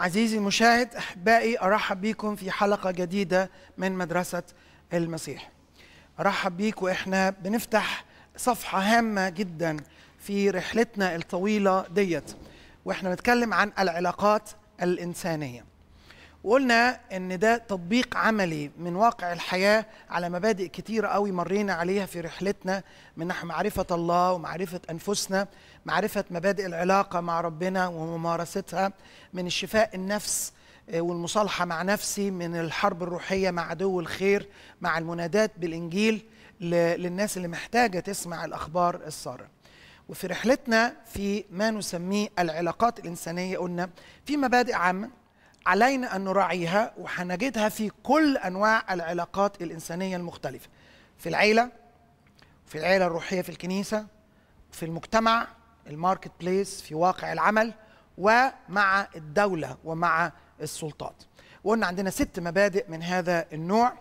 عزيزي المشاهد احبائي ارحب بيكم في حلقه جديده من مدرسه المسيح ارحب بيك واحنا بنفتح صفحه هامه جدا في رحلتنا الطويله ديت واحنا بنتكلم عن العلاقات الانسانيه وقلنا ان ده تطبيق عملي من واقع الحياه على مبادئ كتيره قوي مرينا عليها في رحلتنا من ناحيه معرفه الله ومعرفه انفسنا معرفه مبادئ العلاقه مع ربنا وممارستها من الشفاء النفس آه، والمصالحه مع نفسي من الحرب الروحيه مع عدو الخير مع المنادات بالانجيل للناس اللي محتاجه تسمع الاخبار الساره وفي رحلتنا في ما نسميه العلاقات الانسانيه قلنا في مبادئ عامه علينا أن نراعيها وهنجدها في كل أنواع العلاقات الإنسانية المختلفة في العيلة في العيلة الروحية في الكنيسة في المجتمع الماركت بليس في واقع العمل ومع الدولة ومع السلطات وقلنا عندنا ست مبادئ من هذا النوع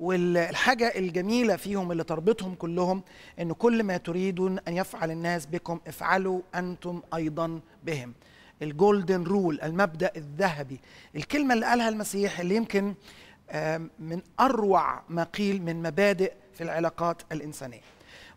والحاجة الجميلة فيهم اللي تربطهم كلهم أن كل ما تريدون أن يفعل الناس بكم افعلوا أنتم أيضا بهم الجولدن رول المبدا الذهبي الكلمه اللي قالها المسيح اللي يمكن من اروع ما قيل من مبادئ في العلاقات الانسانيه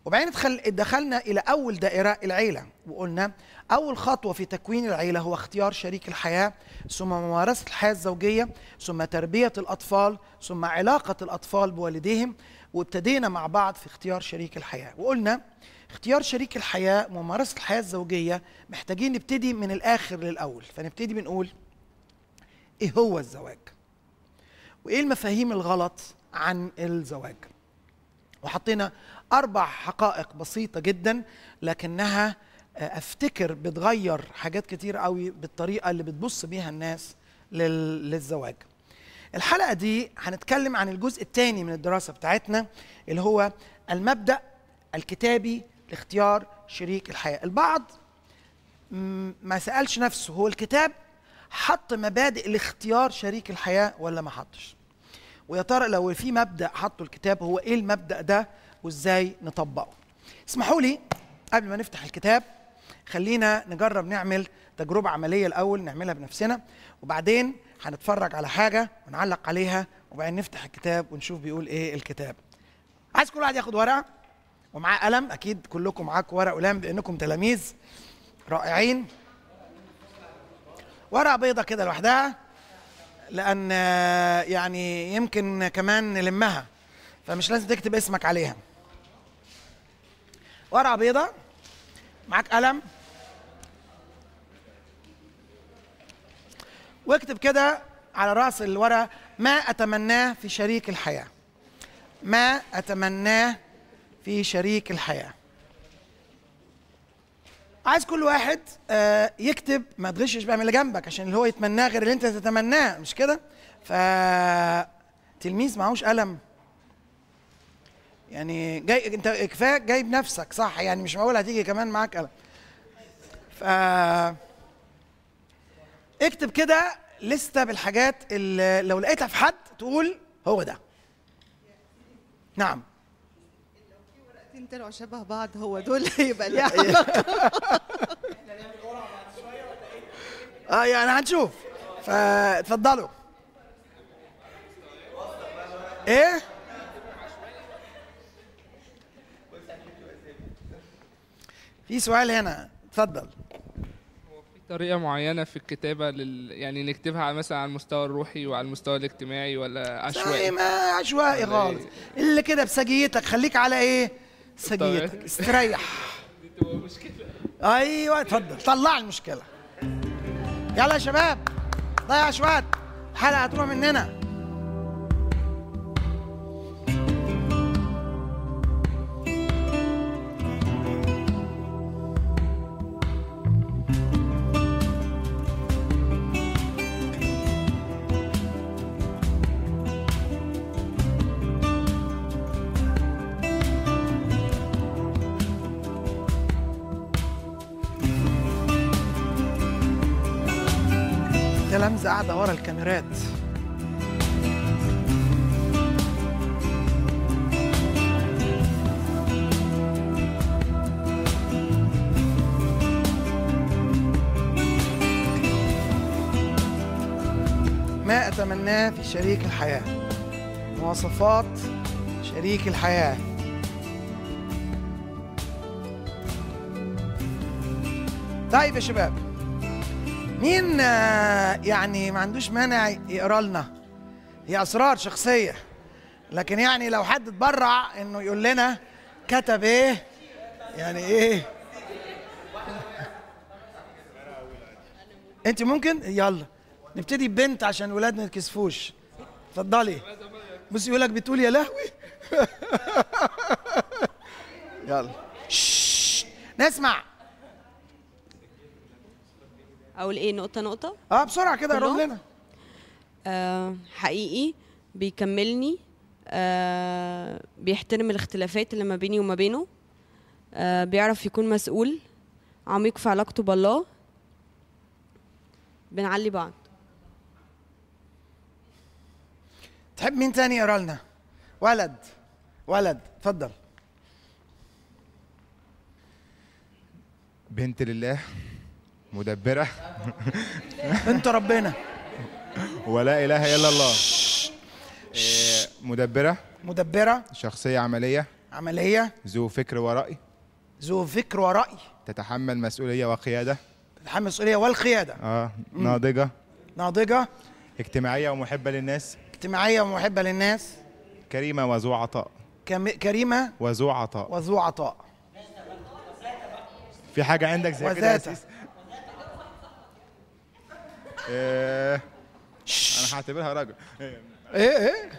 وبعدين دخلنا الى اول دائره العيله وقلنا اول خطوه في تكوين العيله هو اختيار شريك الحياه ثم ممارسه الحياه الزوجيه ثم تربيه الاطفال ثم علاقه الاطفال بوالديهم وابتدينا مع بعض في اختيار شريك الحياه وقلنا اختيار شريك الحياه وممارسه الحياه الزوجيه محتاجين نبتدي من الاخر للاول فنبتدي بنقول ايه هو الزواج وايه المفاهيم الغلط عن الزواج وحطينا اربع حقائق بسيطه جدا لكنها آه، افتكر بتغير حاجات كتير قوي بالطريقه اللي بتبص بيها الناس للزواج الحلقه دي هنتكلم عن الجزء الثاني من الدراسه بتاعتنا اللي هو المبدا الكتابي لاختيار شريك الحياه البعض ما سالش نفسه هو الكتاب حط مبادئ لاختيار شريك الحياه ولا ما حطش ويا ترى لو في مبدا حطه الكتاب هو ايه المبدا ده وازاي نطبقه اسمحوا لي قبل ما نفتح الكتاب خلينا نجرب نعمل تجربه عمليه الاول نعملها بنفسنا وبعدين هنتفرج على حاجه ونعلق عليها وبعدين نفتح الكتاب ونشوف بيقول ايه الكتاب عايز كل واحد ياخد ورقه ومعاه قلم اكيد كلكم معاكم ورق وقلم لانكم تلاميذ رائعين ورقه بيضه كده لوحدها لان يعني يمكن كمان نلمها فمش لازم تكتب اسمك عليها ورقه بيضه معاك قلم واكتب كده على راس الورقه ما اتمناه في شريك الحياه ما اتمناه في شريك الحياه عايز كل واحد آه، يكتب ما تغشش بقى من اللي جنبك عشان اللي هو يتمناه غير اللي انت تتمناه مش كده ف تلميذ معهوش قلم يعني جاي انت كفايه جايب نفسك صح يعني مش معقول هتيجي كمان معاك قلم ف اكتب كده لسته بالحاجات اللي لو لقيتها في حد تقول هو ده نعم الاثنين طلعوا شبه بعض هو دول يبقى ليه علاقه اه يعني هنشوف فاتفضلوا ايه في سؤال هنا اتفضل طريقه معينه في الكتابه لل... يعني نكتبها مثلا على المستوى الروحي وعلى المستوى الاجتماعي ولا عشوائي ما طيب، آه، عشوائي إيه؟ خالص اللي كده بسجيتك خليك على ايه سجيتك استريح ايوه اتفضل طلع المشكله يلا يا شباب ضيع شويه الحلقه هتروح مننا لمزة قاعدة ورا الكاميرات ما أتمناه في شريك الحياة مواصفات شريك الحياة طيب يا شباب مين آه، يعني ما عندوش مانع يقرا لنا هي اسرار شخصيه لكن يعني لو حد اتبرع انه يقول لنا كتب ايه يعني ايه انت ممكن يلا نبتدي ببنت عشان الولاد ما يتكسفوش اتفضلي بس يقول لك بتقول يا لهوي يلا نسمع اقول ايه نقطه نقطه اه بسرعه كده رد لنا آه حقيقي بيكملني آه بيحترم الاختلافات اللي ما بيني وما بينه آه بيعرف يكون مسؤول عميق في علاقته بالله بنعلي بعض تحب مين تاني يقرا لنا ولد ولد اتفضل بنت لله مدبرة انت ربنا ولا إله إلا الله إيه، مدبرة مدبرة شخصية عملية عملية ذو فكر ورأي ذو فكر ورأي تتحمل مسؤولية وقيادة تتحمل مسؤولية والقيادة اه ناضجة ناضجة اجتماعية ومحبة للناس اجتماعية ومحبة للناس كريمة وذو عطاء كم... كريمة وذو عطاء وذو عطاء في حاجة عندك زي كده ايه انا هعتبرها رجل ايه ايه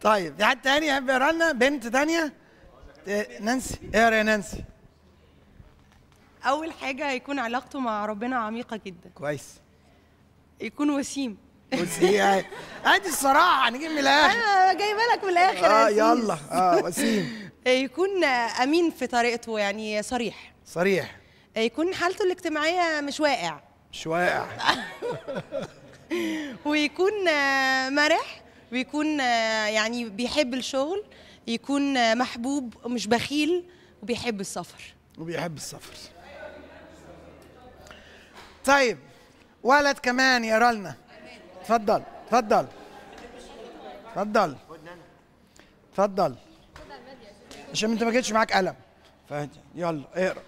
طيب في حد تاني يحب يقرا لنا بنت تانية نانسي اقرا يا نانسي اول حاجه هيكون علاقته مع ربنا عميقه جدا كويس يكون وسيم وسيم ادي الصراحه نجيب من الاخر انا أيوة، جايبه لك من الاخر اه يلا اه وسيم يكون امين في طريقته يعني صريح صريح يكون حالته الاجتماعيه مش واقع مش واقع ويكون مرح ويكون يعني بيحب الشغل يكون محبوب ومش بخيل وبيحب السفر وبيحب السفر طيب ولد كمان يقرا لنا اتفضل اتفضل اتفضل اتفضل عشان انت ما جيتش معاك قلم يلا اقرا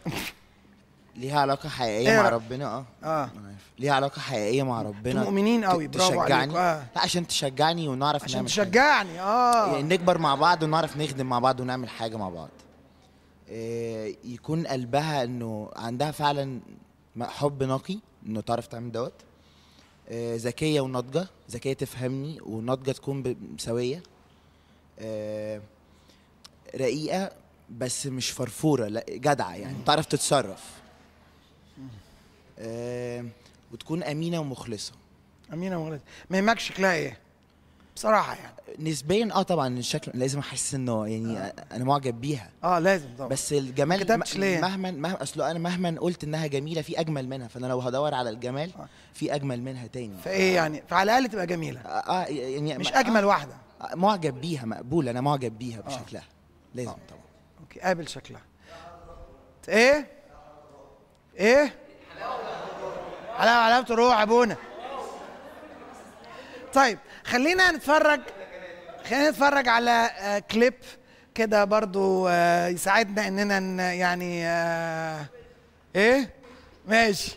ليها علاقه حقيقيه إيه مع ربنا اه اه ليها علاقه حقيقيه مع ربنا مؤمنين قوي برافو تشجعني آه. لا عشان تشجعني ونعرف عشان نعمل تشجعني اه يعني نكبر مع بعض ونعرف نخدم مع بعض ونعمل حاجه مع بعض إيه يكون قلبها انه عندها فعلا حب نقي انه تعرف تعمل دوت إيه ذكيه وناضجه ذكيه تفهمني وناضجه تكون سويه إيه رقيقه بس مش فرفوره لا جدعه يعني تعرف تتصرف آه، وتكون امينه ومخلصه امينه ومخلصه ما يهمكش شكلها ايه بصراحه يعني نسبيا اه طبعا الشكل لازم احس انه يعني آه. انا معجب بيها اه لازم طبعا بس الجمال كتبتش ليه؟ مهما مهما اصل انا مهما قلت انها جميله في اجمل منها فانا لو هدور على الجمال آه. في اجمل منها تاني فايه يعني فعلى الاقل تبقى جميله اه, آه يعني مش آه، اجمل آه واحده معجب بيها مقبول انا معجب بيها بشكلها آه. لازم آه. طبعا اوكي قابل شكلها ايه ايه على علامة الروح ابونا طيب خلينا نتفرج خلينا نتفرج على آه، كليب كده برضو آه، يساعدنا اننا يعني آه، ايه ماشي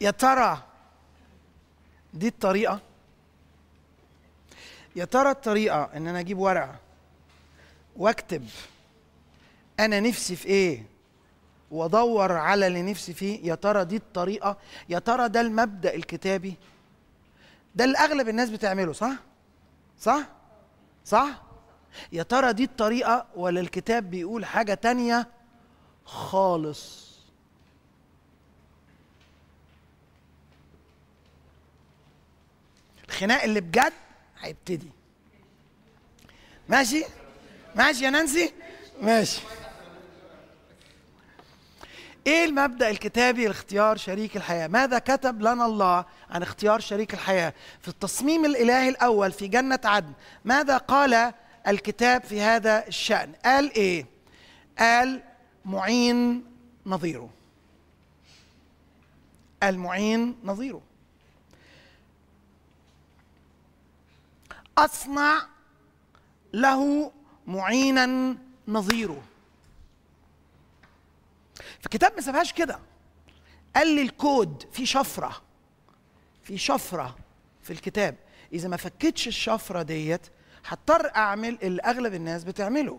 يا ترى دي الطريقة يا ترى الطريقة إن أنا أجيب ورقة وأكتب أنا نفسي في إيه وادور على اللي نفسي فيه يا ترى دي الطريقه يا ترى ده المبدا الكتابي ده اللي اغلب الناس بتعمله صح صح صح يا ترى دي الطريقه ولا الكتاب بيقول حاجه تانية خالص الخناق اللي بجد هيبتدي ماشي ماشي يا نانسي ماشي ايه المبدا الكتابي لاختيار شريك الحياه ماذا كتب لنا الله عن اختيار شريك الحياه في التصميم الالهي الاول في جنه عدن ماذا قال الكتاب في هذا الشان قال ايه قال معين نظيره المعين نظيره اصنع له معينا نظيره فالكتاب ما سابهاش كده قال لي الكود في شفره في شفره في الكتاب اذا ما فكتش الشفره ديت هضطر اعمل اللي اغلب الناس بتعمله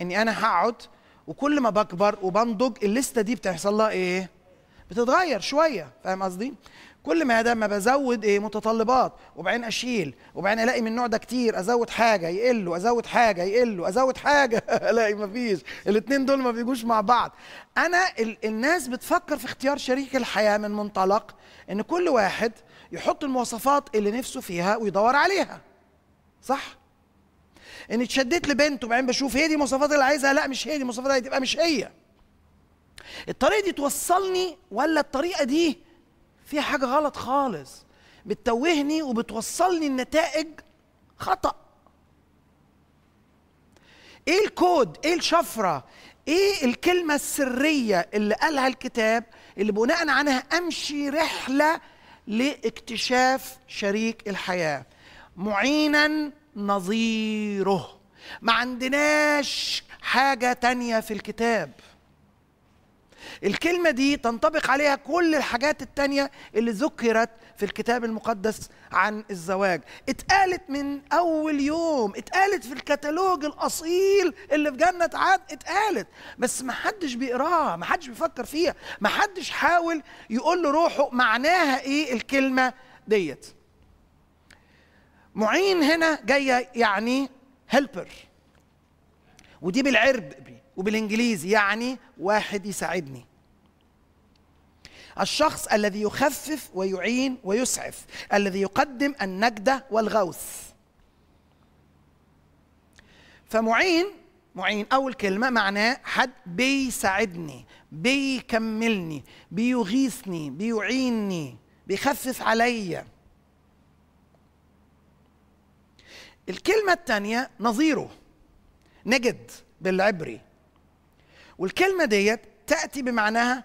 اني انا هقعد وكل ما بكبر وبنضج الليسته دي بتحصل لها ايه بتتغير شويه فاهم قصدي كل ما ده ما بزود ايه متطلبات وبعدين اشيل وبعدين الاقي من النوع ده كتير ازود حاجه يقل ازود حاجه يقل ازود حاجه الاقي ما فيش الاثنين دول ما بيجوش مع بعض انا ال الناس بتفكر في اختيار شريك الحياه من منطلق ان كل واحد يحط المواصفات اللي نفسه فيها ويدور عليها صح ان اتشدت لبنت وبعدين بشوف هي دي المواصفات اللي عايزها لا مش هي دي المواصفات اللي تبقى مش هي الطريقه دي توصلني ولا الطريقه دي في حاجه غلط خالص بتتوهني وبتوصلني النتائج خطا ايه الكود ايه الشفره ايه الكلمه السريه اللي قالها الكتاب اللي بناء عنها امشي رحله لاكتشاف شريك الحياه معينا نظيره ما عندناش حاجه تانيه في الكتاب الكلمة دي تنطبق عليها كل الحاجات التانية اللي ذكرت في الكتاب المقدس عن الزواج اتقالت من أول يوم اتقالت في الكتالوج الأصيل اللي في جنة عاد اتقالت بس محدش بيقراها محدش بيفكر فيها محدش حاول يقول له روحه معناها ايه الكلمة ديت معين هنا جاية يعني هيلبر ودي بالعرب وبالانجليزي يعني واحد يساعدني الشخص الذي يخفف ويعين ويسعف الذي يقدم النجدة والغوث فمعين معين أول كلمة معناه حد بيساعدني بيكملني بيغيثني بيعينني بيخفف عليا الكلمة الثانية نظيره نجد بالعبري والكلمة ديت تأتي بمعناها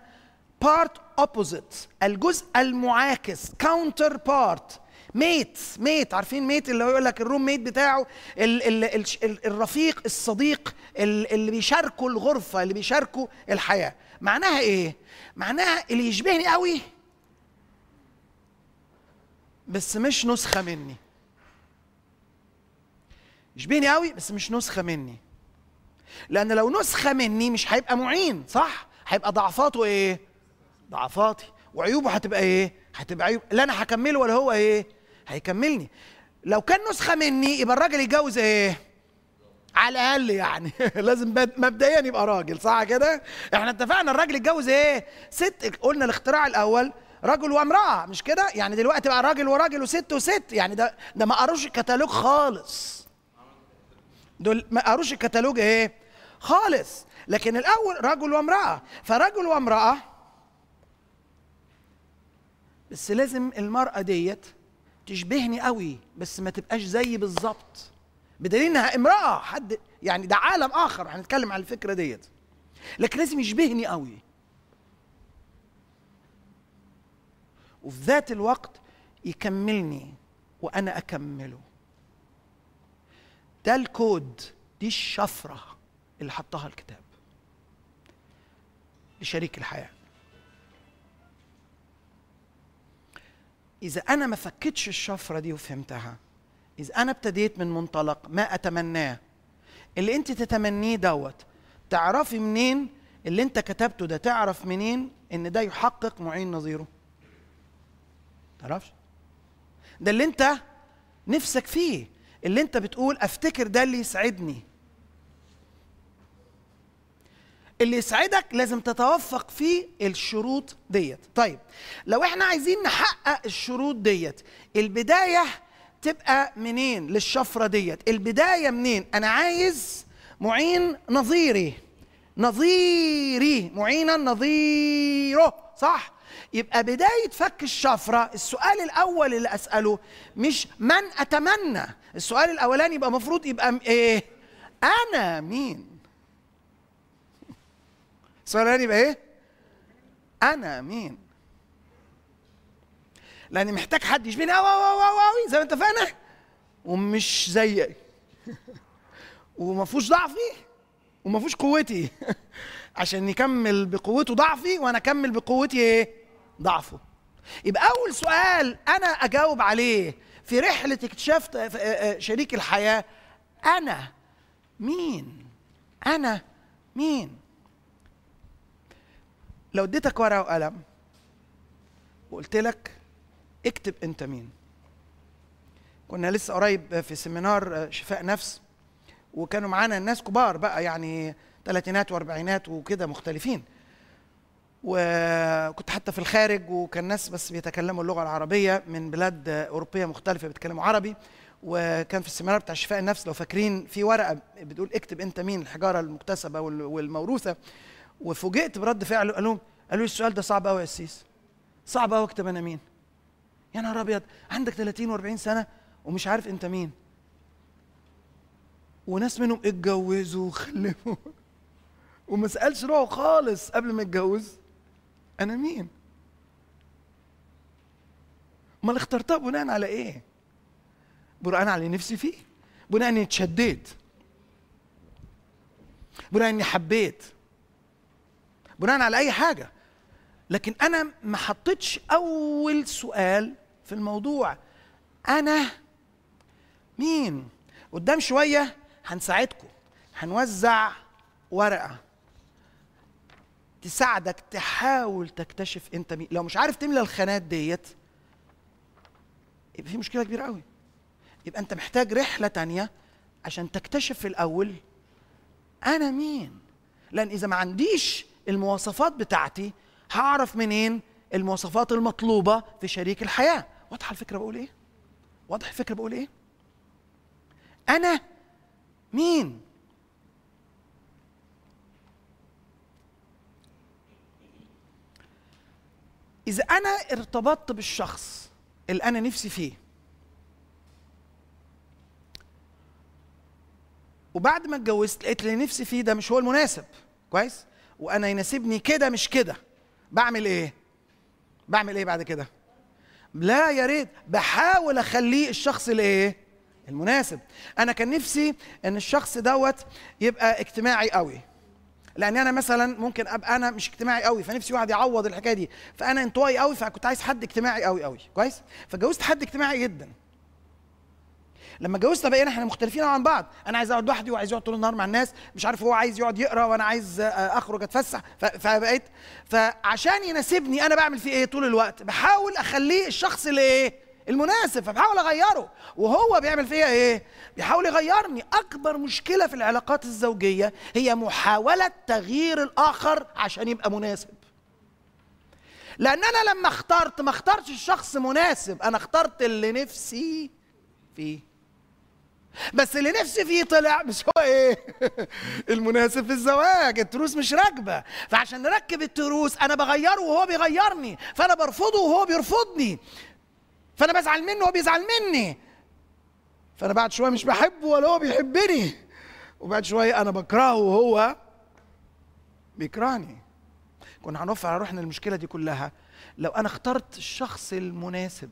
part opposite الجزء المعاكس counter part ميت ميت عارفين ميت اللي هو يقول لك الروم ميت بتاعه ال ال ال ال الرفيق الصديق اللي بيشاركوا الغرفة اللي بيشاركوا الحياة معناها ايه؟ معناها اللي يشبهني قوي بس مش نسخة مني يشبهني قوي بس مش نسخة مني لأن لو نسخة مني مش هيبقى معين صح؟ هيبقى ضعفاته إيه؟ ضعفاتي وعيوبه هتبقى إيه؟ هتبقى عيوب لا أنا هكمله ولا هو إيه؟ هيكملني لو كان نسخة مني يبقى الراجل يتجوز إيه؟ على الاقل يعني لازم مبدئيا يبقى راجل صح كده احنا اتفقنا الراجل يتجوز ايه ست قلنا الاختراع الاول رجل وامراه مش كده يعني دلوقتي بقى راجل وراجل وست وست يعني ده ده ما قروش الكتالوج خالص دول ما قروش الكتالوج ايه خالص لكن الاول رجل وامراه فرجل وامراه بس لازم المراه ديت تشبهني قوي بس ما تبقاش زيي بالظبط بدليل انها امراه حد يعني ده عالم اخر هنتكلم عن الفكره ديت لكن لازم يشبهني قوي وفي ذات الوقت يكملني وانا اكمله ده الكود دي الشفرة اللي حطها الكتاب لشريك الحياة إذا أنا ما فكتش الشفرة دي وفهمتها إذا أنا ابتديت من منطلق ما أتمناه اللي أنت تتمنيه دوت تعرفي منين اللي أنت كتبته ده تعرف منين إن ده يحقق معين نظيره تعرفش ده اللي أنت نفسك فيه اللي انت بتقول افتكر ده اللي يسعدني اللي يسعدك لازم تتوفق في الشروط ديت طيب لو احنا عايزين نحقق الشروط ديت البدايه تبقى منين للشفره ديت البدايه منين انا عايز معين نظيري نظيري معينا نظيره صح يبقى بداية فك الشفرة السؤال الأول اللي أسأله مش من أتمنى السؤال الأولاني يبقى مفروض يبقى إيه أنا مين السؤال الأولاني يبقى إيه أنا مين لأني محتاج حد يشبهني أوي أوي أوي أوي زي ما اتفقنا ومش زيي وما فيهوش ضعفي وما فيهوش قوتي عشان يكمل بقوته ضعفي وانا اكمل بقوتي ايه ضعفه يبقى اول سؤال انا اجاوب عليه في رحله اكتشاف آه، آه، آه، شريك الحياه انا مين انا مين لو اديتك ورقه وقلم وقلت لك اكتب انت مين كنا لسه قريب في سيمينار شفاء نفس وكانوا معانا ناس كبار بقى يعني ثلاثينات واربعينات وكده مختلفين وكنت حتى في الخارج وكان ناس بس بيتكلموا اللغه العربيه من بلاد اوروبيه مختلفه بيتكلموا عربي وكان في السيمينار بتاع شفاء النفس لو فاكرين في ورقه بتقول اكتب انت مين الحجاره المكتسبه والموروثه وفوجئت برد فعله قالوا قالوا السؤال ده صعب قوي يا قسيس صعب قوي اكتب انا مين يا نهار ابيض عندك 30 و40 سنه ومش عارف انت مين وناس منهم اتجوزوا وخلفوا وما سالش روحه خالص قبل ما يتجوز انا مين امال اخترتها بناء على ايه بناء على نفسي فيه بناء اني اتشديت بناء اني حبيت بناء على اي حاجه لكن انا ما حطيتش اول سؤال في الموضوع انا مين قدام شويه هنساعدكم هنوزع ورقه تساعدك تحاول تكتشف انت مين لو مش عارف تملى الخانات ديت يبقى في مشكله كبيره قوي يبقى انت محتاج رحله تانية عشان تكتشف في الاول انا مين لان اذا ما عنديش المواصفات بتاعتي هعرف منين المواصفات المطلوبه في شريك الحياه واضحه الفكره بقول ايه واضح الفكره بقول ايه انا مين إذا أنا ارتبطت بالشخص اللي أنا نفسي فيه وبعد ما اتجوزت لقيت اللي نفسي فيه ده مش هو المناسب كويس وأنا يناسبني كده مش كده بعمل إيه؟ بعمل إيه بعد كده؟ لا يا ريت بحاول أخليه الشخص الإيه؟ المناسب انا كان نفسي ان الشخص دوت يبقى اجتماعي قوي لان انا مثلا ممكن ابقى انا مش اجتماعي قوي فنفسي واحد يعوض الحكايه دي فانا انطوائي قوي فكنت عايز حد اجتماعي قوي قوي كويس فجوزت حد اجتماعي جدا لما اتجوزنا بقينا احنا مختلفين عن بعض انا عايز اقعد لوحدي وعايز يقعد طول النهار مع الناس مش عارف هو عايز يقعد يقرا وانا عايز آه، آه، اخرج اتفسح فبقيت فعشان يناسبني انا بعمل فيه ايه طول الوقت بحاول اخليه الشخص اللي ايه المناسب فبحاول اغيره وهو بيعمل فيا ايه بيحاول يغيرني اكبر مشكله في العلاقات الزوجيه هي محاوله تغيير الاخر عشان يبقى مناسب لان انا لما اخترت ما اخترتش الشخص مناسب انا اخترت اللي نفسي فيه بس اللي نفسي فيه طلع مش هو ايه المناسب في الزواج التروس مش راكبه فعشان نركب التروس انا بغيره وهو بيغيرني فانا برفضه وهو بيرفضني فانا بزعل منه وهو بيزعل مني فانا بعد شويه مش بحبه ولا هو بيحبني وبعد شويه انا بكرهه وهو بيكرهني كنا على روحنا المشكله دي كلها لو انا اخترت الشخص المناسب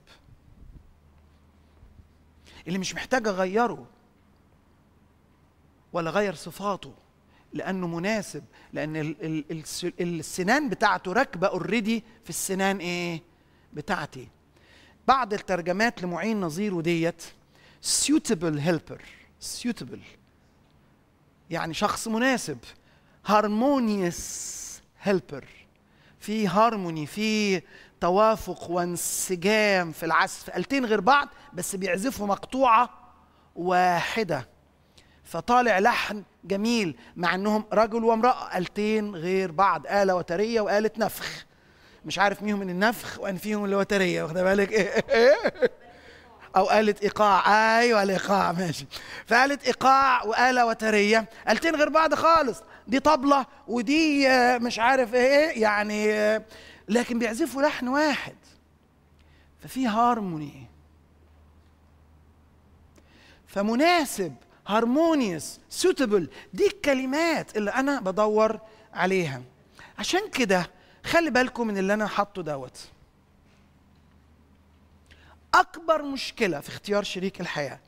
اللي مش محتاج اغيره ولا غير صفاته لانه مناسب لان السنان بتاعته راكبه اوريدي في السنان ايه بتاعتي بعض الترجمات لمعين نظير وديت suitable helper suitable يعني شخص مناسب harmonious helper في هارموني في توافق وانسجام في العزف آلتين غير بعض بس بيعزفوا مقطوعة واحدة فطالع لحن جميل مع انهم رجل وامرأة آلتين غير بعض آلة وترية وآلة نفخ مش عارف مين من النفخ وان فيهم الوتريه واخد واخده بالك او آلة ايقاع ايوه الايقاع ماشي فآلة ايقاع وآلة وتريه آلتين غير بعض خالص دي طبلة ودي آه، مش عارف ايه يعني آه، لكن بيعزفوا لحن واحد ففي هارموني فمناسب هارمونيوس سوتبل دي الكلمات اللي انا بدور عليها عشان كده خلي بالكم من اللي انا حاطه دوت اكبر مشكله في اختيار شريك الحياه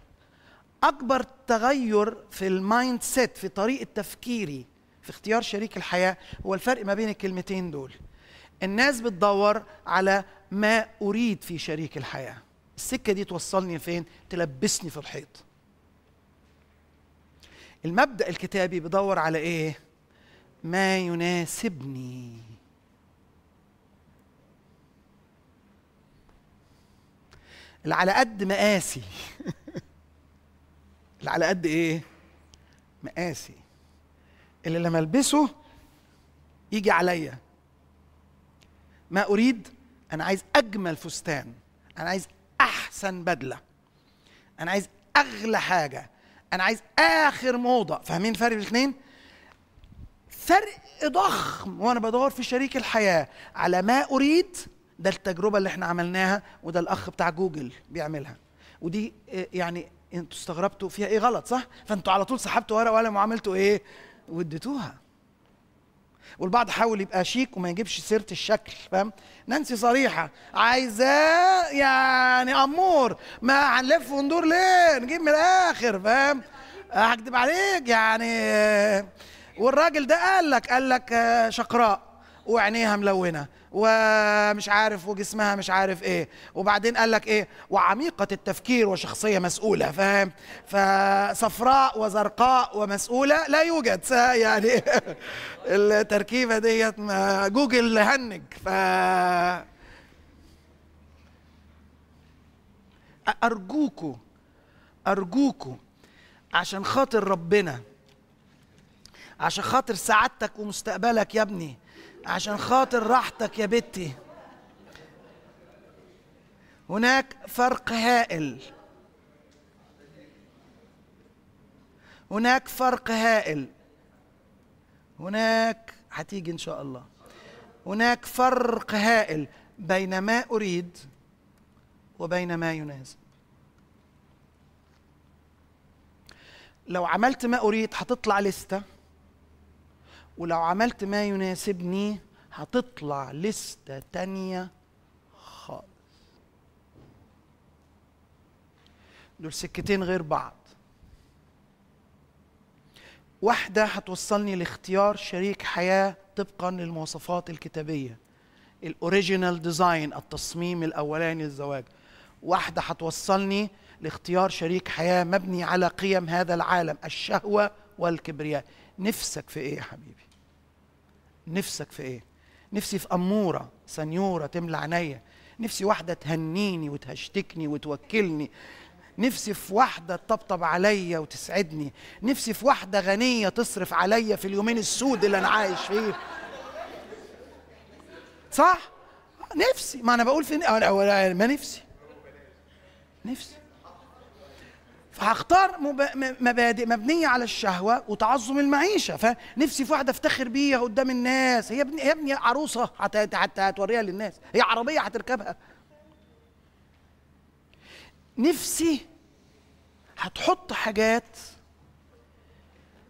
اكبر تغير في المايند سيت في طريقه تفكيري في اختيار شريك الحياه هو الفرق ما بين الكلمتين دول الناس بتدور على ما اريد في شريك الحياه السكه دي توصلني فين تلبسني في الحيط المبدا الكتابي بدور على ايه ما يناسبني اللي على قد مقاسي اللي على قد ايه مقاسي اللي لما البسه يجي عليا ما اريد انا عايز اجمل فستان انا عايز احسن بدله انا عايز اغلى حاجه انا عايز اخر موضه فاهمين فرق الاثنين فرق ضخم وانا بدور في شريك الحياه على ما اريد ده التجربه اللي احنا عملناها وده الاخ بتاع جوجل بيعملها ودي آه، يعني انتوا استغربتوا فيها ايه غلط صح فانتوا على طول سحبتوا ورقه وقلم وعملتوا ايه واديتوها والبعض حاول يبقى شيك وما يجيبش سيره الشكل فاهم نانسي صريحه عايزاه يعني امور ما هنلف وندور ليه نجيب من الاخر فاهم هكدب عليك يعني والراجل ده قال لك قال لك آه، شقراء وعينيها ملونه ومش عارف وجسمها مش عارف ايه وبعدين قال لك ايه وعميقه التفكير وشخصيه مسؤوله فاهم فصفراء وزرقاء ومسؤوله لا يوجد يعني التركيبه ديت جوجل هنج ف أرجوكوا أرجوكوا عشان خاطر ربنا عشان خاطر سعادتك ومستقبلك يا ابني عشان خاطر راحتك يا بتي هناك فرق هائل هناك فرق هائل هناك هتيجي ان شاء الله هناك فرق هائل بين ما اريد وبين ما يناسب لو عملت ما اريد هتطلع لسته ولو عملت ما يناسبني هتطلع لستة تانية خالص دول سكتين غير بعض واحدة هتوصلني لاختيار شريك حياة طبقا للمواصفات الكتابية الاوريجينال ديزاين التصميم الاولاني للزواج واحدة هتوصلني لاختيار شريك حياة مبني على قيم هذا العالم الشهوة والكبرياء نفسك في ايه يا حبيبي نفسك في ايه نفسي في اموره سنيوره تملى عينيا نفسي واحده تهنيني وتهشتكني وتوكلني نفسي في واحده تطبطب عليا وتسعدني نفسي في واحده غنيه تصرف عليا في اليومين السود اللي انا عايش فيه صح نفسي ما انا بقول في ما نفسي نفسي فهختار مبادئ مبنيه على الشهوه وتعظم المعيشه فنفسي في واحده افتخر بيها قدام الناس هي ابني, هي ابني عروسه حتى هتوريها للناس هي عربيه هتركبها نفسي هتحط حاجات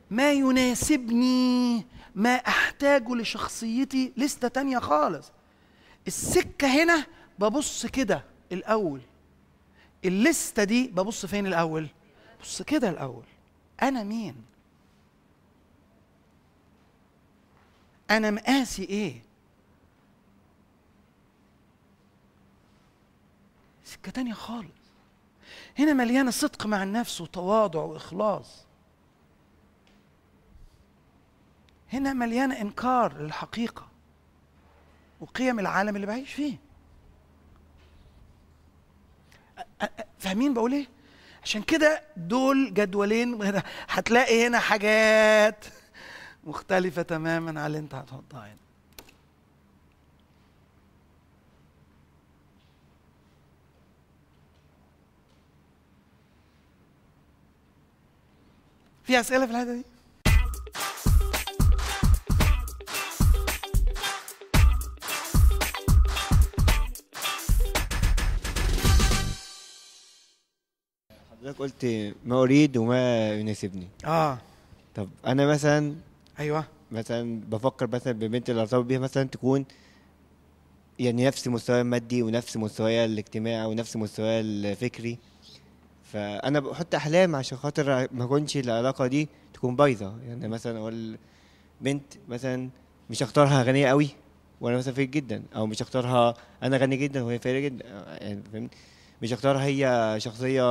ما يناسبني ما احتاجه لشخصيتي لستة تانية خالص السكة هنا ببص كده الأول الليستة دي ببص فين الأول بص كده الاول انا مين انا مقاسي ايه سكه تانيه خالص هنا مليانه صدق مع النفس وتواضع واخلاص هنا مليانه انكار للحقيقه وقيم العالم اللي بعيش فيه فاهمين بقول ايه عشان كده دول جدولين هتلاقي هنا حاجات مختلفة تماما عن اللي انت هتحطها هنا في أسئلة في الحتة دي؟ حضرتك قلت ما اريد وما يناسبني اه طب انا مثلا ايوه مثلا بفكر مثلا بالبنت اللي ارتبط بيها مثلا تكون يعني نفس مستوى المادي ونفس مستوى الاجتماعي ونفس مستوى الفكري فانا بحط احلام عشان خاطر ما اكونش العلاقه دي تكون بايظه يعني مثلا اقول بنت مثلا مش هختارها غنيه قوي وانا مثلا فقير جدا او مش هختارها انا غني جدا وهي فقيره جدا يعني فهمت مش اختارها هي شخصيه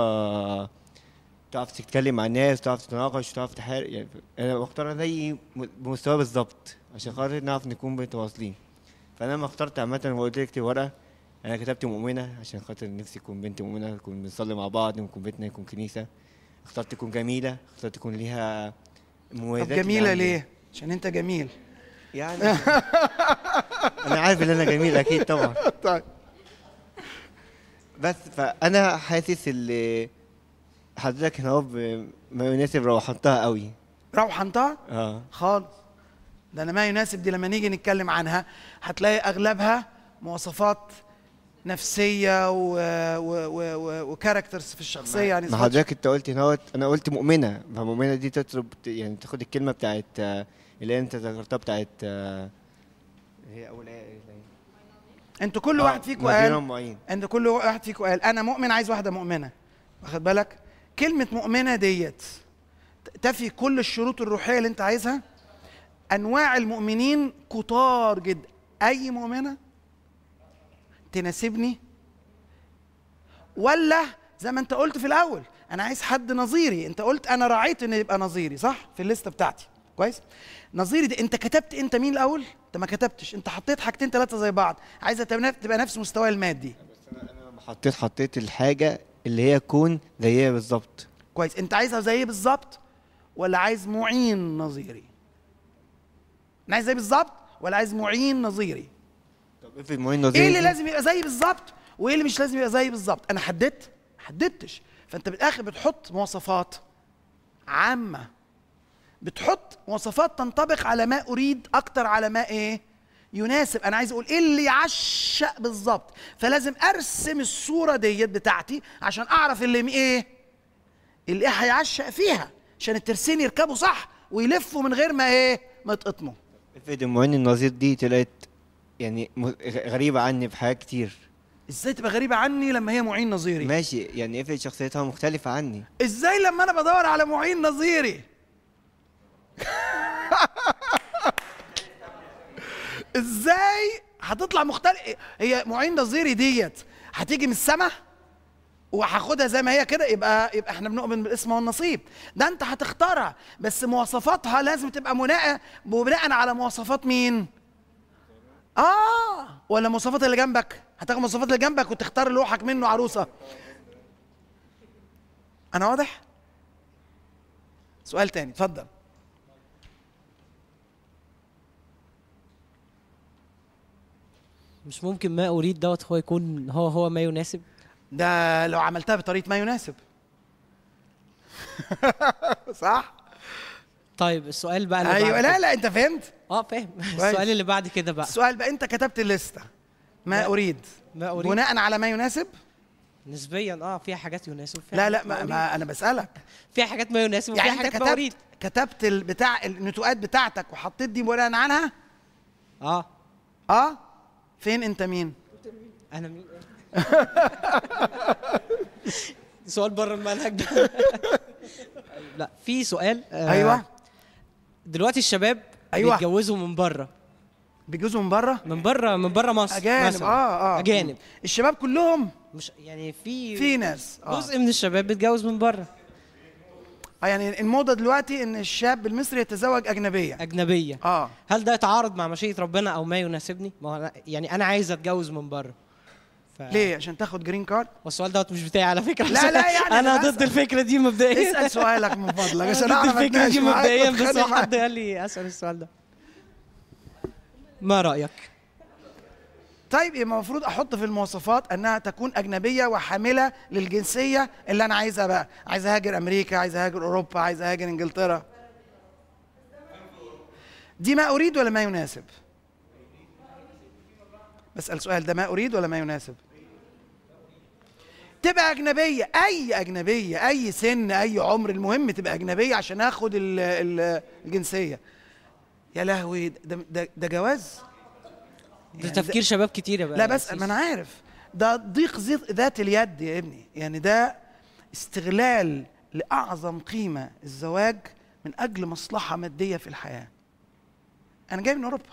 تعرف تتكلم مع الناس تعرف تتناقش تعرف تحار يعني انا بختارها زي بمستوى بالظبط عشان خاطر نعرف نكون متواصلين فانا لما اخترت عامه وقلت لك ورقه انا كتبت مؤمنه عشان خاطر نفسي تكون بنت مؤمنه نكون بنصلي مع بعض نكون بيتنا يكون كنيسه اخترت تكون جميله اخترت تكون ليها مميزات طب جميله يعني. ليه؟ عشان انت جميل يعني انا عارف ان انا جميل اكيد طبعا طيب بس فانا حاسس اللي حضرتك هنا ما يناسب روحنتها قوي روحنتها؟ اه خالص ده انا ما يناسب دي لما نيجي نتكلم عنها هتلاقي اغلبها مواصفات نفسيه وكاركترز في الشخصيه يعني ما حضرتك انت قلت هنا انا قلت مؤمنه فمؤمنه دي تطلب يعني تاخد الكلمه بتاعت اللي انت ذكرتها بتاعت آه، هي اول ايه انتوا كل آه، واحد فيكم قال انتوا كل واحد فيكم قال انا مؤمن عايز واحده مؤمنه واخد بالك كلمه مؤمنه ديت تفي كل الشروط الروحيه اللي انت عايزها انواع المؤمنين كتار جدا اي مؤمنه تناسبني ولا زي ما انت قلت في الاول انا عايز حد نظيري انت قلت انا راعيت ان يبقى نظيري صح في الليسته بتاعتي كويس نظيري ده انت كتبت انت مين الاول انت ما كتبتش انت حطيت حاجتين ثلاثه زي بعض عايزه تبقى نفس مستواي المادي بس انا لما حطيت حطيت الحاجه اللي هي كون زيها بالظبط كويس انت عايزها زيها بالظبط ولا عايز معين نظيري انا عايز زي بالظبط ولا عايز معين نظيري طب افرض إيه معين نظيري ايه اللي لازم يبقى زي بالظبط وايه اللي مش لازم يبقى زي بالظبط انا حددت حددتش فانت بالاخر بتحط مواصفات عامه بتحط مواصفات تنطبق على ما اريد اكتر على ما ايه يناسب انا عايز اقول ايه اللي يعشق بالظبط فلازم ارسم الصوره ديت بتاعتي عشان اعرف اللي ايه اللي ايه هيعشق فيها عشان الترسين يركبوا صح ويلفوا من غير ما ايه ما يتقطموا فيديو المعين النظير دي طلعت يعني غريبه عني في حاجات كتير ازاي تبقى غريبه عني لما هي معين نظيري ماشي يعني افرض إيه شخصيتها مختلفه عني ازاي لما انا بدور على معين نظيري ازاي هتطلع مختلف هي معين نظيري ديت هتيجي من السماء وهاخدها زي ما هي كده يبقى يبقى احنا بنؤمن بالاسم والنصيب ده انت هتختارها بس مواصفاتها لازم تبقى مناء بناء على مواصفات مين اه ولا مواصفات اللي جنبك هتاخد مواصفات اللي جنبك وتختار لوحك منه عروسه انا واضح سؤال تاني اتفضل مش ممكن ما اريد دوت هو يكون هو هو ما يناسب ده لو عملتها بطريقه ما يناسب صح طيب السؤال بقى اللي ايوه بعد لا لا انت فهمت اه فاهم السؤال اللي بعد كده بقى السؤال بقى انت كتبت الليسته ما لا. اريد ما اريد بناء على ما يناسب نسبيا اه فيها حاجات يناسب فيها لا لا ما, ما انا بسالك فيها حاجات ما يناسب وفيها يعني حاجات كتبت ما اريد كتبت البتاع النتوءات بتاعتك وحطيت دي بناء عنها اه اه فين انت مين؟ انا مين؟ سؤال بره المنهج ده لا في سؤال آه، ايوه دلوقتي الشباب ايوه بيتجوزوا من بره بيتجوزوا من بره من بره من بره مصر اجانب اه اه اجانب الشباب كلهم مش يعني في في ناس آه. جزء من الشباب بيتجوز من بره اه يعني الموضه دلوقتي ان الشاب المصري يتزوج اجنبيه اجنبيه اه هل ده يتعارض مع مشيئه ربنا او ما يناسبني ما هو يعني انا عايز اتجوز من بره ف... ليه عشان تاخد جرين كارد والسؤال دوت مش بتاعي على فكره لا لا يعني انا ضد الفكره دي مبدئيا اسال سؤالك من فضلك عشان اعرف الفكره دي مبدئيا بس حد قال لي اسال السؤال ده ما رايك طيب يبقى المفروض احط في المواصفات انها تكون اجنبيه وحامله للجنسيه اللي انا عايزها بقى عايز اهاجر امريكا عايز اهاجر اوروبا عايز اهاجر انجلترا دي ما اريد ولا ما يناسب بسال سؤال ده ما اريد ولا ما يناسب تبقى اجنبيه اي اجنبيه اي سن اي عمر المهم تبقى اجنبيه عشان اخد الجنسيه يا لهوي ده ده, ده جواز يعني ده يعني تفكير ده شباب كتير بقى لا بس ما انا عارف ده ضيق ذات اليد يا ابني يعني ده استغلال لاعظم قيمه الزواج من اجل مصلحه ماديه في الحياه انا جاي من اوروبا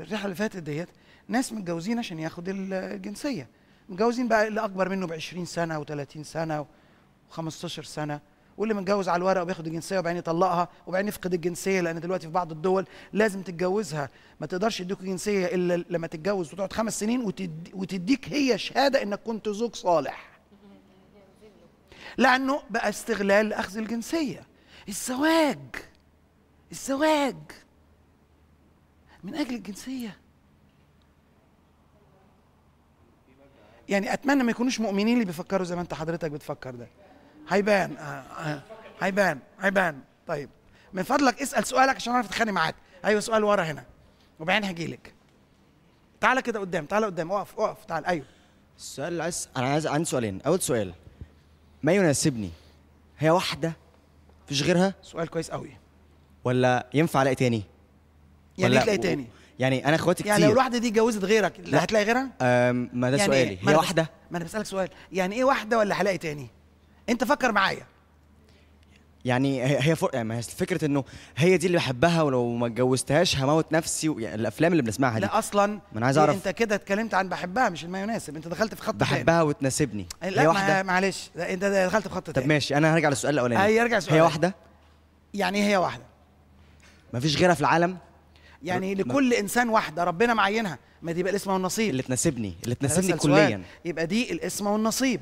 الرحله اللي فاتت ديت ناس متجوزين عشان ياخد الجنسيه متجوزين بقى اللي اكبر منه ب 20 سنه و30 سنه و15 سنه واللي متجوز على الورق وبياخد الجنسيه وبعدين يطلقها وبعدين يفقد الجنسيه لان دلوقتي في بعض الدول لازم تتجوزها ما تقدرش يديك جنسيه الا لما تتجوز وتقعد خمس سنين وتديك هي شهاده انك كنت زوج صالح لانه بقى استغلال لاخذ الجنسيه الزواج الزواج من اجل الجنسيه يعني اتمنى ما يكونوش مؤمنين اللي بيفكروا زي ما انت حضرتك بتفكر ده هيبان آه، آه، هيبان هيبان طيب من فضلك اسال سؤالك عشان اعرف اتخانق معاك ايوه سؤال ورا هنا وبعدين لك تعالى كده قدام تعالى قدام اقف اقف تعالى ايوه السؤال اللي عايز انا عايز عندي سؤالين اول سؤال ما يناسبني هي واحده مفيش غيرها سؤال كويس قوي ولا ينفع الاقي تاني يعني تلاقي تاني يعني انا اخواتي كتير يعني لو الواحده دي اتجوزت غيرك لا هتلاقي غيرها ما ده يعني سؤالي هي واحده ما انا بسالك سؤال يعني ايه واحده ولا هلاقي تاني انت فكر معايا يعني هي فرق يعني فكره انه هي دي اللي بحبها ولو ما اتجوزتهاش هموت نفسي يعني الافلام اللي بنسمعها دي لا اصلا من عايز اعرف انت كده اتكلمت عن بحبها مش ما يناسب انت دخلت في خط بحبها تاني. وتناسبني لا هي واحده معلش انت دخلت في خط طب تاني. ماشي انا هرجع للسؤال الاولاني هي يرجع يعني هي واحده يعني ايه هي واحده مفيش غيرها في العالم يعني ر... لكل ما... انسان واحده ربنا معينها ما دي بقى الاسم والنصيب اللي تناسبني اللي تناسبني كليا يبقى دي الاسم والنصيب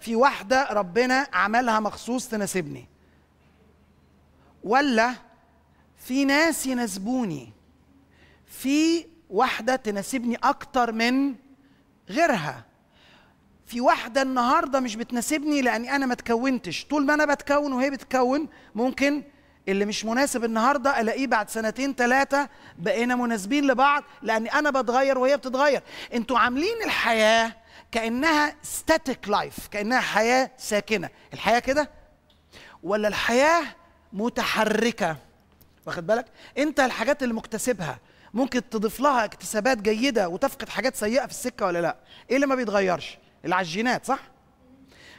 في واحده ربنا عملها مخصوص تناسبني ولا في ناس يناسبوني في واحده تناسبني اكتر من غيرها في واحده النهارده مش بتناسبني لاني انا ما اتكونتش طول ما انا بتكون وهي بتكون ممكن اللي مش مناسب النهارده الاقيه بعد سنتين ثلاثه بقينا مناسبين لبعض لأني انا بتغير وهي بتتغير انتوا عاملين الحياه كانها ستاتيك لايف كانها حياه ساكنه الحياه كده ولا الحياه متحركه واخد بالك انت الحاجات اللي مكتسبها ممكن تضيف لها اكتسابات جيده وتفقد حاجات سيئه في السكه ولا لا ايه اللي ما بيتغيرش العجينات صح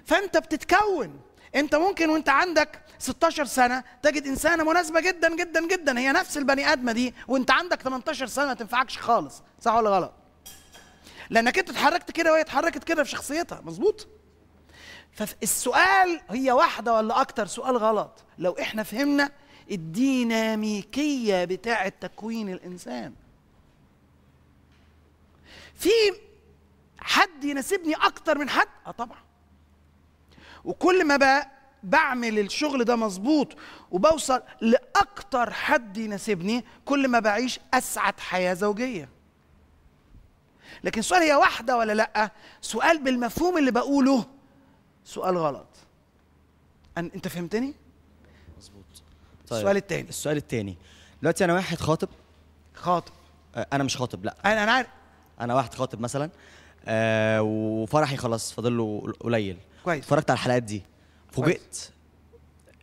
فانت بتتكون انت ممكن وانت عندك 16 سنه تجد انسانه مناسبه جدا جدا جدا هي نفس البني ادمه دي وانت عندك 18 سنه ما تنفعكش خالص صح ولا غلط لانك انت اتحركت كده وهي اتحركت كده في شخصيتها مظبوط فالسؤال هي واحده ولا اكتر سؤال غلط لو احنا فهمنا الديناميكيه بتاعه تكوين الانسان في حد يناسبني اكتر من حد اه طبعا وكل ما بقى بعمل الشغل ده مظبوط وبوصل لاكتر حد يناسبني كل ما بعيش اسعد حياه زوجيه لكن سؤال هي واحده ولا لا سؤال بالمفهوم اللي بقوله سؤال غلط أن انت فهمتني مظبوط طيب. السؤال الثاني السؤال الثاني دلوقتي انا واحد خاطب خاطب انا مش خاطب لا انا انا عارف انا واحد خاطب مثلا آه وفرحي خلاص فاضل له قليل كويس اتفرجت على الحلقات دي فوجئت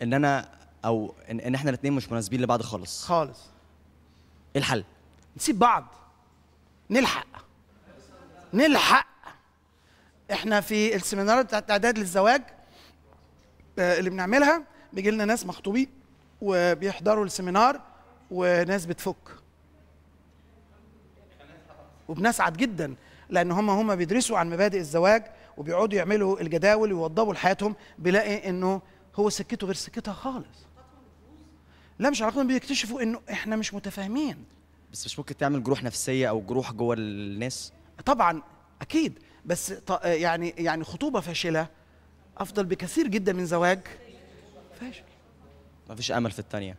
ان انا او ان, إن احنا الاثنين مش مناسبين لبعض خالص خالص ايه الحل نسيب بعض نلحق نلحق احنا في السيمينار بتاع الاعداد للزواج آه، اللي بنعملها بيجي لنا ناس مخطوبين وبيحضروا السيمينار وناس بتفك وبنسعد جدا لان هم هم بيدرسوا عن مبادئ الزواج وبيقعدوا يعملوا الجداول ويوضبوا لحياتهم بيلاقي انه هو سكته غير سكتها خالص لا مش علاقتهم بيكتشفوا انه احنا مش متفاهمين بس مش ممكن تعمل جروح نفسيه او جروح جوه الناس طبعا اكيد بس يعني يعني خطوبه فاشله افضل بكثير جدا من زواج فاشل ما فيش امل في الثانيه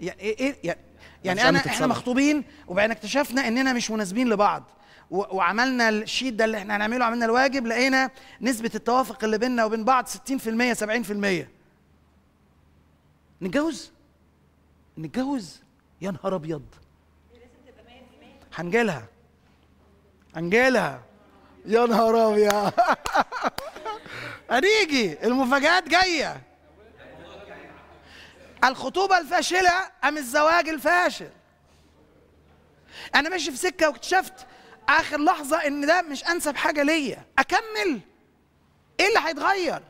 إيه، إيه، يعني ايه يعني, يعني انا احنا مخطوبين وبعدين اكتشفنا اننا مش مناسبين لبعض وعملنا الشيت ده اللي احنا هنعمله عملنا الواجب لقينا نسبه التوافق اللي بيننا وبين بعض 60% 70% نتجوز نتجوز يا نهار ابيض هنجيلها انجيلا يا نهار ابيض هنيجي المفاجآت جاية الخطوبة الفاشلة أم الزواج الفاشل أنا ماشي في سكة واكتشفت آخر لحظة إن ده مش أنسب حاجة ليا أكمل إيه اللي هيتغير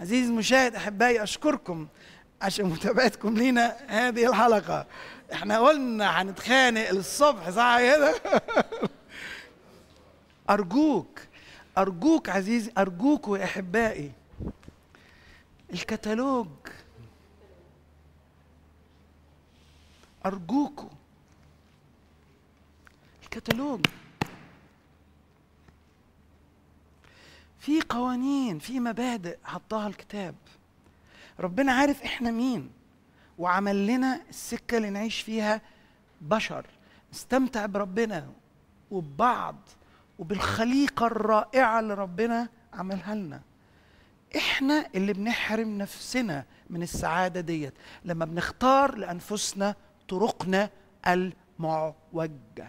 عزيزي المشاهد أحبائي أشكركم عشان متابعتكم لينا هذه الحلقة احنا قلنا هنتخانق للصبح صح كده أرجوك أرجوك عزيزي أرجوك يا أحبائي الكتالوج أرجوكوا الكتالوج في قوانين في مبادئ حطها الكتاب ربنا عارف احنا مين وعمل لنا السكه اللي نعيش فيها بشر نستمتع بربنا وببعض وبالخليقه الرائعه اللي ربنا عملها لنا احنا اللي بنحرم نفسنا من السعاده ديت لما بنختار لانفسنا طرقنا المعوجه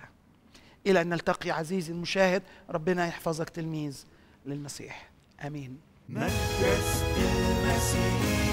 الى ان نلتقي عزيزي المشاهد ربنا يحفظك تلميذ للمسيح امين مجلس المسيح